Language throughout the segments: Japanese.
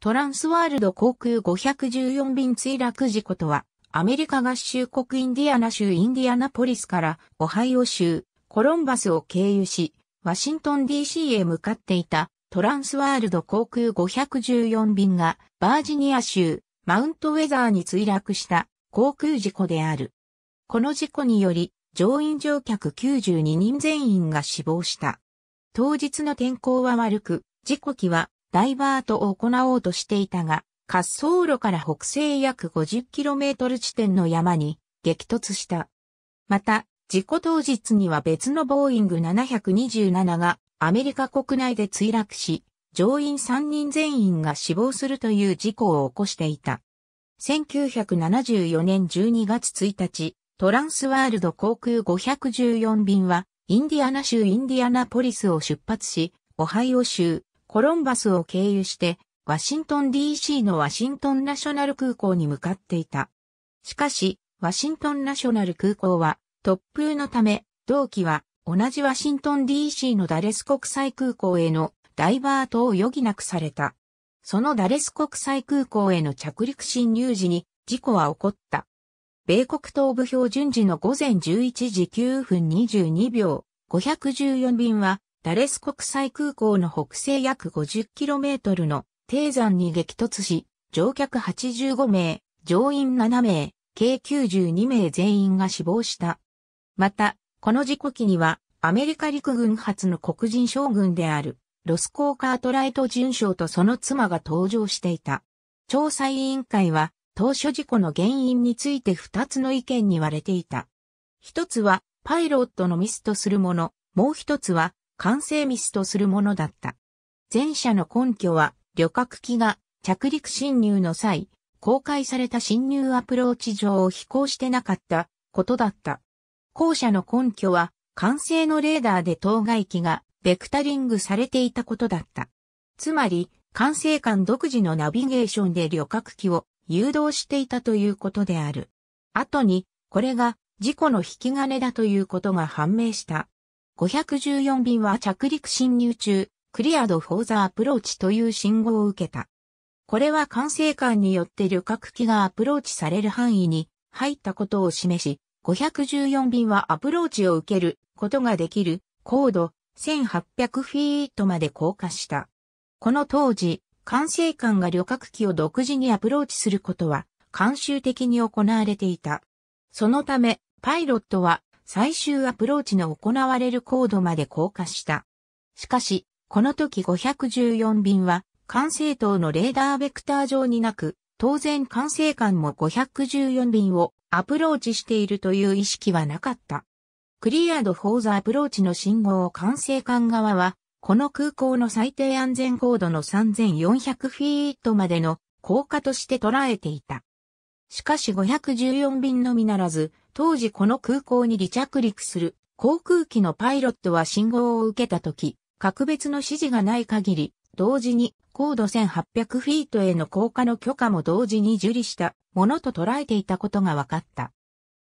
トランスワールド航空514便墜落事故とは、アメリカ合衆国インディアナ州インディアナポリスからオハイオ州コロンバスを経由し、ワシントン DC へ向かっていたトランスワールド航空514便がバージニア州マウントウェザーに墜落した航空事故である。この事故により乗員乗客92人全員が死亡した。当日の天候は悪く、事故機はダイバートを行おうとしていたが、滑走路から北西約 50km 地点の山に激突した。また、事故当日には別のボーイング727がアメリカ国内で墜落し、乗員3人全員が死亡するという事故を起こしていた。1974年12月1日、トランスワールド航空514便は、インディアナ州インディアナポリスを出発し、オハイオ州、コロンバスを経由して、ワシントン DC のワシントンナショナル空港に向かっていた。しかし、ワシントンナショナル空港は突風のため、同期は同じワシントン DC のダレス国際空港へのダイバートを余儀なくされた。そのダレス国際空港への着陸侵入時に事故は起こった。米国東部標準時の午前11時9分22秒、514便はダレス国際空港の北西約 50km の低山に激突し、乗客85名、乗員7名、計92名全員が死亡した。また、この事故機には、アメリカ陸軍初の黒人将軍である、ロスコーカートライト准将とその妻が登場していた。調査委員会は、当初事故の原因について2つの意見に割れていた。1つは、パイロットのミスとするもの、もう1つは、完成ミスとするものだった。前者の根拠は、旅客機が着陸侵入の際、公開された侵入アプローチ上を飛行してなかったことだった。後者の根拠は、完成のレーダーで当該機がベクタリングされていたことだった。つまり、管制官独自のナビゲーションで旅客機を誘導していたということである。後に、これが事故の引き金だということが判明した。514便は着陸侵入中、クリアドフォーザアプローチという信号を受けた。これは管制官によって旅客機がアプローチされる範囲に入ったことを示し、514便はアプローチを受けることができる高度1800フィートまで降下した。この当時、管制官が旅客機を独自にアプローチすることは慣習的に行われていた。そのため、パイロットは最終アプローチの行われる高度まで降下した。しかし、この時514便は、管制塔のレーダーベクター上になく、当然管制官も514便をアプローチしているという意識はなかった。クリアード・フォー・ザ・アプローチの信号を管制官側は、この空港の最低安全高度の3400フィートまでの降下として捉えていた。しかし514便のみならず、当時この空港に離着陸する航空機のパイロットは信号を受けたとき、格別の指示がない限り、同時に高度1800フィートへの降下の許可も同時に受理したものと捉えていたことが分かった。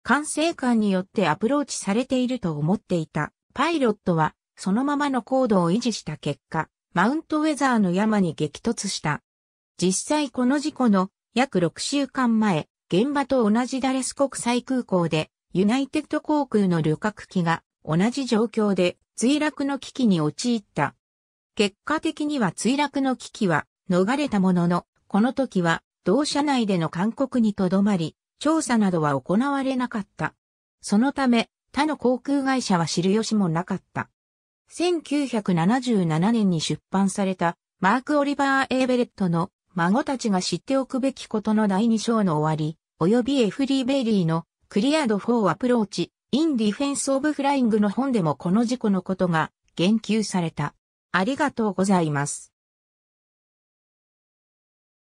管制官によってアプローチされていると思っていたパイロットはそのままの高度を維持した結果、マウントウェザーの山に激突した。実際この事故の約6週間前、現場と同じダレス国際空港で、ユナイテッド航空の旅客機が同じ状況で墜落の危機に陥った。結果的には墜落の危機は逃れたものの、この時は同社内での勧告にとどまり、調査などは行われなかった。そのため、他の航空会社は知る由もなかった。1977年に出版されたマーク・オリバー・エーベレットの孫たちが知っておくべきことの第2章の終わり、及びエフリー・ベイリーのクリアード・フォー・アプローチ、イン・ディフェンス・オブ・フライングの本でもこの事故のことが言及された。ありがとうございます。